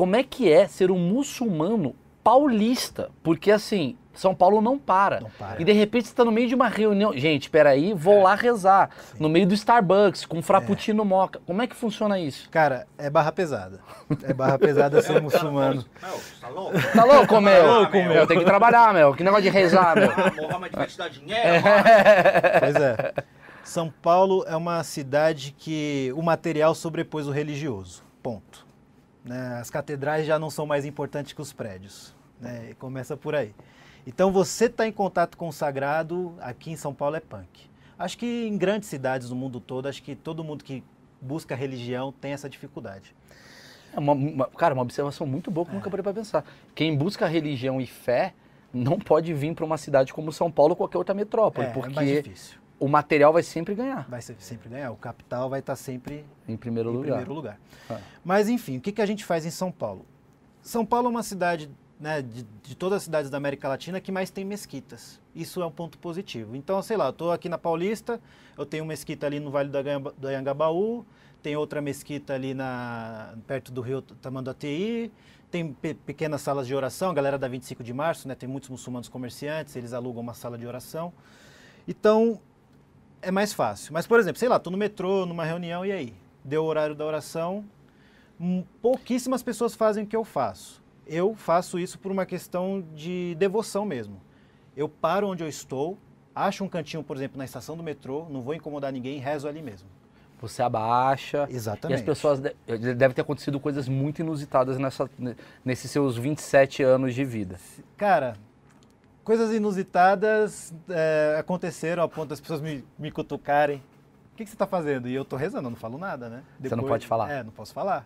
como é que é ser um muçulmano paulista? Porque assim, São Paulo não para. Não para. E de repente você está no meio de uma reunião. Gente, peraí, vou é. lá rezar. Sim. No meio do Starbucks, com um frappuccino é. moca. Como é que funciona isso? Cara, é barra pesada. É barra pesada ser tá muçulmano. Meu, tá, tá louco? Tá louco, meu? Tá louco, meu. Tem que trabalhar, meu. Que negócio de rezar, meu. Ah, Mohamed é vai te dar dinheiro, é. Pois é. São Paulo é uma cidade que o material sobrepôs o religioso. Ponto. Né? As catedrais já não são mais importantes que os prédios. Né? Começa por aí. Então, você está em contato com o sagrado, aqui em São Paulo é punk. Acho que em grandes cidades do mundo todo, acho que todo mundo que busca religião tem essa dificuldade. É uma, uma, cara, uma observação muito boa que é. nunca parei para pensar. Quem busca religião e fé não pode vir para uma cidade como São Paulo ou qualquer outra metrópole, é, é porque é mais difícil o material vai sempre ganhar. Vai sempre ganhar, o capital vai estar tá sempre em primeiro em lugar. Primeiro lugar. É. Mas enfim, o que, que a gente faz em São Paulo? São Paulo é uma cidade, né, de, de, todas as cidades da América Latina, que mais tem mesquitas. Isso é um ponto positivo. Então, sei lá, estou aqui na Paulista, eu tenho mesquita ali no Vale do Anhangabaú, tem outra mesquita ali na, perto do rio Tamanduateí, tem pe pequenas salas de oração, a galera da 25 de março, né, tem muitos muçulmanos comerciantes, eles alugam uma sala de oração. Então, é mais fácil. Mas, por exemplo, sei lá, tô no metrô, numa reunião, e aí? Deu o horário da oração. Hum, pouquíssimas pessoas fazem o que eu faço. Eu faço isso por uma questão de devoção mesmo. Eu paro onde eu estou, acho um cantinho, por exemplo, na estação do metrô, não vou incomodar ninguém, rezo ali mesmo. Você abaixa. Exatamente. E as pessoas. Deve ter acontecido coisas muito inusitadas nessa, nesses seus 27 anos de vida. Cara, coisas inusitadas é, aconteceram a ponto das pessoas me, me cutucarem. O que, que você está fazendo? E eu estou rezando, eu não falo nada, né? Depois, você não pode falar. É, não posso falar.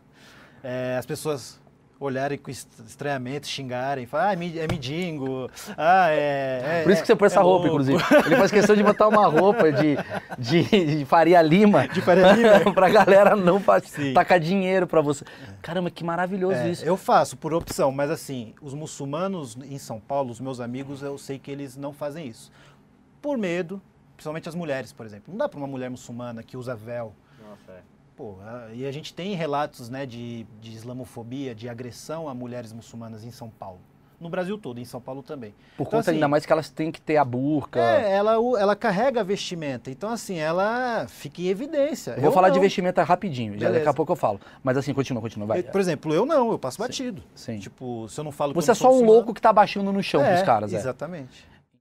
É, as pessoas olharem com estranhamento, xingarem, falarem, ah, é, é midingo, ah, é... é Por isso que você põe é essa louco. roupa, inclusive. Ele faz questão de botar uma roupa de, de, de Faria Lima. De Faria Lima. pra galera não Sim. tacar dinheiro pra você. É. Caramba, que maravilhoso é, isso. Eu faço, por opção, mas assim, os muçulmanos em São Paulo, os meus amigos, eu sei que eles não fazem isso. Por medo, principalmente as mulheres, por exemplo. Não dá pra uma mulher muçulmana que usa véu. Nossa, é Pô, e a gente tem relatos né, de, de islamofobia, de agressão a mulheres muçulmanas em São Paulo no Brasil todo, em São Paulo também. Por então, conta assim, ainda mais que elas têm que ter a burca. É, ela, ela carrega a vestimenta, então assim, ela fica em evidência. Eu vou eu falar não. de vestimenta rapidinho, já daqui a pouco eu falo. Mas assim, continua, continua, vai. por exemplo, eu não, eu passo batido. Sim. Sim. Tipo, se eu não falo... Você é só um louco que tá baixando no chão é, pros caras, é. exatamente.